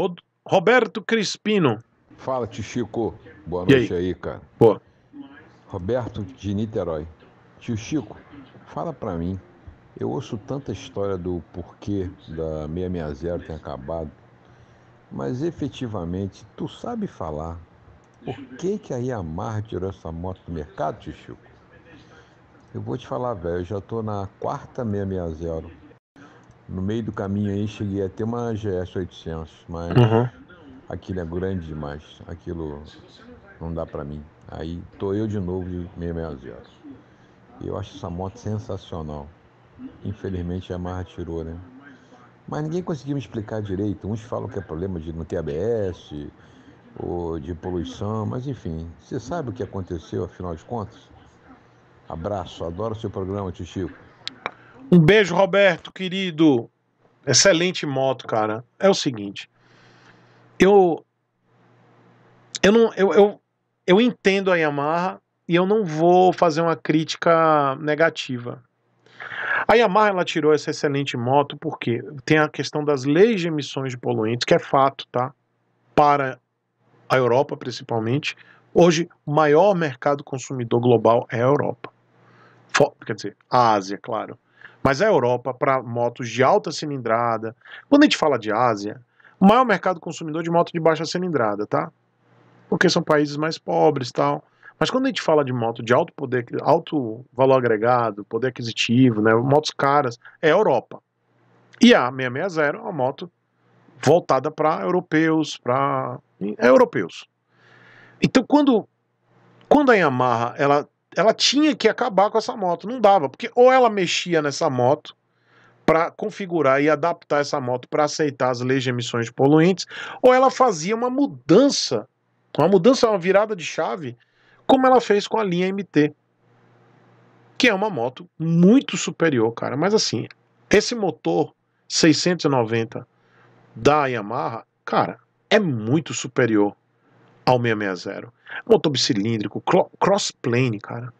Rod Roberto Crispino. Fala, tio Chico. Boa noite aí? aí, cara. Pô. Roberto de Niterói. Tio Chico, fala pra mim. Eu ouço tanta história do porquê da 660 ter acabado, mas efetivamente, tu sabe falar por que, que a Yamaha tirou essa moto do mercado, tio Chico? Eu vou te falar, velho, eu já tô na quarta 660. No meio do caminho aí cheguei até uma GS 800, mas uhum. aquilo é grande demais. Aquilo não dá para mim. Aí tô eu de novo de 660. Eu acho essa moto sensacional. Infelizmente a Yamaha tirou, né? Mas ninguém conseguiu me explicar direito. Uns falam que é problema de não ter ABS ou de poluição, mas enfim, você sabe o que aconteceu afinal de contas? Abraço, adoro seu programa, tio Chico. Um beijo, Roberto, querido. Excelente moto, cara. É o seguinte. Eu. Eu não. Eu, eu, eu entendo a Yamaha e eu não vou fazer uma crítica negativa. A Yamaha ela tirou essa excelente moto porque tem a questão das leis de emissões de poluentes, que é fato, tá? Para a Europa, principalmente. Hoje, o maior mercado consumidor global é a Europa. Quer dizer, a Ásia, claro. Mas a Europa, para motos de alta cilindrada, quando a gente fala de Ásia, o maior mercado consumidor de moto de baixa cilindrada, tá? Porque são países mais pobres tal. Mas quando a gente fala de moto de alto poder, alto valor agregado, poder aquisitivo, né, motos caras, é a Europa. E a 660 é uma moto voltada para europeus, para é europeus. Então quando quando a Yamaha ela ela tinha que acabar com essa moto, não dava, porque ou ela mexia nessa moto para configurar e adaptar essa moto para aceitar as leis de emissões de poluentes, ou ela fazia uma mudança, uma mudança, uma virada de chave, como ela fez com a linha MT, que é uma moto muito superior, cara, mas assim, esse motor 690 da Yamaha, cara, é muito superior ao 660. Motor bicilíndrico, crossplane, cara.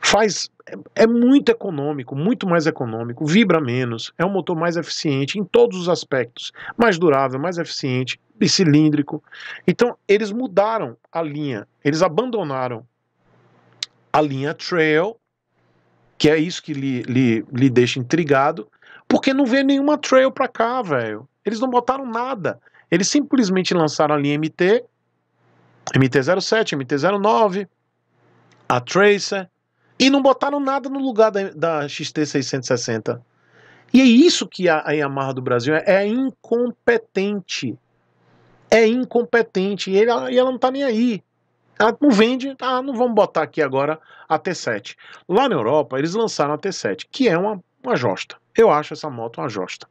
Faz. É, é, muito econômico, muito mais econômico, vibra menos, é um motor mais eficiente em todos os aspectos, mais durável, mais eficiente, bicilíndrico. Então, eles mudaram a linha, eles abandonaram a linha Trail, que é isso que lhe, lhe, lhe deixa intrigado, porque não vê nenhuma Trail pra cá, velho. Eles não botaram nada. Eles simplesmente lançaram a linha MT, MT-07, MT-09, a Tracer, e não botaram nada no lugar da, da XT660. E é isso que a, a Yamaha do Brasil é, é incompetente. É incompetente. E, ele, e ela não tá nem aí. Ela não vende, ah, não vamos botar aqui agora a T7. Lá na Europa, eles lançaram a T7, que é uma, uma josta. Eu acho essa moto uma josta.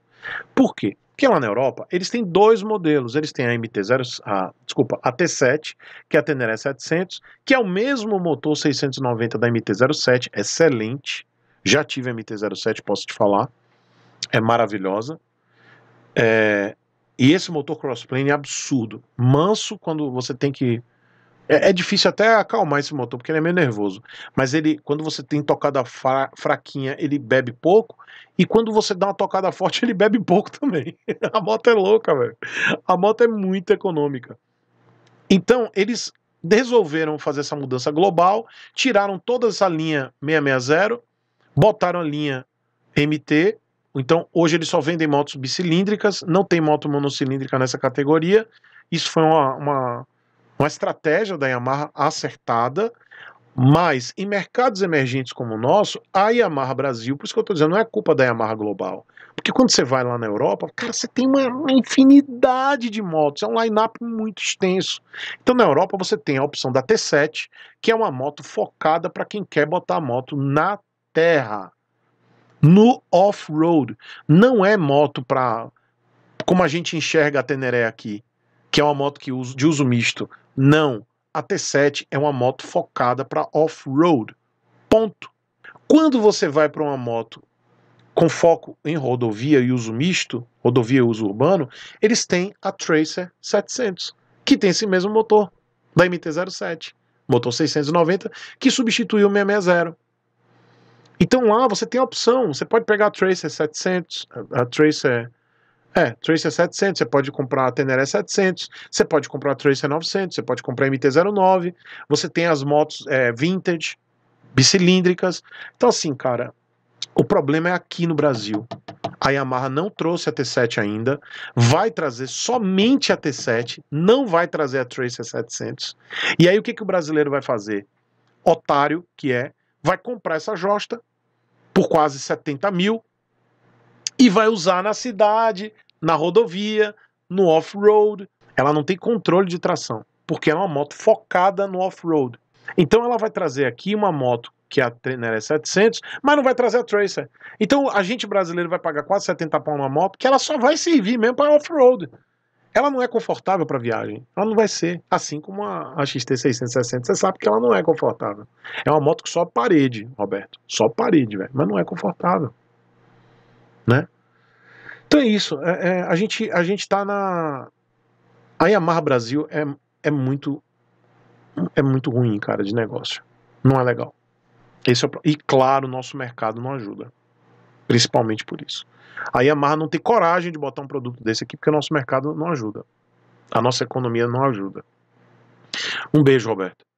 Por quê? Porque lá na Europa eles têm dois modelos. Eles têm a MT0, a, desculpa, a T7, que é a Teneré 700, que é o mesmo motor 690 da MT07, excelente. Já tive a MT07, posso te falar. É maravilhosa. É, e esse motor crossplane é absurdo. Manso quando você tem que é, é, difícil até acalmar esse motor, porque ele é meio nervoso. Mas ele, quando você tem tocada fra, fraquinha, ele bebe pouco. E quando você dá uma tocada forte, ele bebe pouco também. A moto é louca, velho. A moto é muito econômica. Então, eles resolveram fazer essa mudança global, tiraram toda essa linha 660, botaram a linha MT. Então, hoje eles só vendem motos bicilíndricas, não tem moto monocilíndrica nessa categoria. Isso foi uma, uma uma estratégia da Yamaha acertada, mas em mercados emergentes como o nosso, a Yamaha Brasil, por isso que eu estou dizendo, não é culpa da Yamaha Global. Porque quando você vai lá na Europa, cara, você tem uma, infinidade de motos, é um line-up muito extenso. Então na Europa você tem a opção da T7, que é uma moto focada para quem quer botar a moto na terra, no off-road. Não é moto para como a gente enxerga a Teneré aqui, que é uma moto que uso, de uso misto. Não, a T7 é uma moto focada para off-road. Ponto. Quando você vai para uma moto com foco em rodovia e uso misto, rodovia e uso urbano, eles têm a Tracer 700, que tem esse mesmo motor da MT-07, motor 690, que substituiu o 660. Então lá você tem a opção, você pode pegar a Tracer 700, a Tracer é, Tracer 700, você pode comprar a Teneré 700, você pode comprar a Tracer 900, você pode comprar a MT-09, você tem as motos é, vintage, bicilíndricas. Então assim, cara, o problema é aqui no Brasil. A Yamaha não trouxe a T7 ainda, vai trazer somente a T7, não vai trazer a Tracer 700. E aí o que, que o brasileiro vai fazer? Otário que é, vai comprar essa josta por quase 70 mil, e vai usar na cidade, na rodovia, no off-road. Ela não tem controle de tração, porque é uma moto focada no off-road. Então ela vai trazer aqui uma moto que é a Trainer 700, mas não vai trazer a Tracer. Então a gente brasileiro vai pagar quase 70 pau numa moto que ela só vai servir mesmo para off-road. Ela não é confortável para viagem. Ela não vai ser. Assim como a, a XT660, você sabe que ela não é confortável. É uma moto que só parede, Roberto. Só parede, velho. Mas não é confortável né? Então é isso. É, é, a gente a gente está na a Yamaha Brasil é, é muito é muito ruim, cara, de negócio. Não é legal. Esse é o... E claro, o nosso mercado não ajuda. Principalmente por isso. A Yamaha não tem coragem de botar um produto desse aqui porque o nosso mercado não ajuda. A nossa economia não ajuda. Um beijo, Roberto.